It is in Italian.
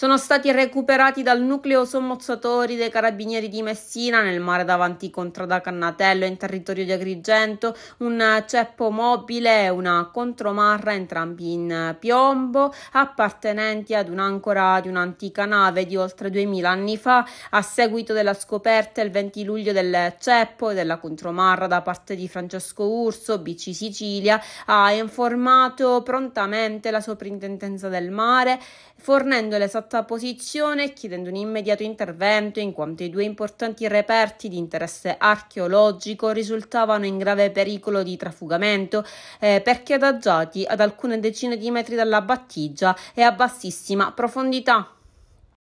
sono stati recuperati dal nucleo sommozzatori dei carabinieri di Messina nel mare davanti Contrada Cannatello in territorio di Agrigento, un ceppo mobile e una contromarra entrambi in piombo appartenenti ad un'ancora di un'antica nave di oltre 2000 anni fa a seguito della scoperta il 20 luglio del ceppo e della contromarra da parte di Francesco Urso, BC Sicilia, ha informato prontamente la soprintendenza del mare fornendo l'esattamente otta posizione, chiedendo un immediato intervento in quanto i due importanti reperti di interesse archeologico risultavano in grave pericolo di trafugamento eh, perché adagiati ad alcune decine di metri dalla battigia e a bassissima profondità.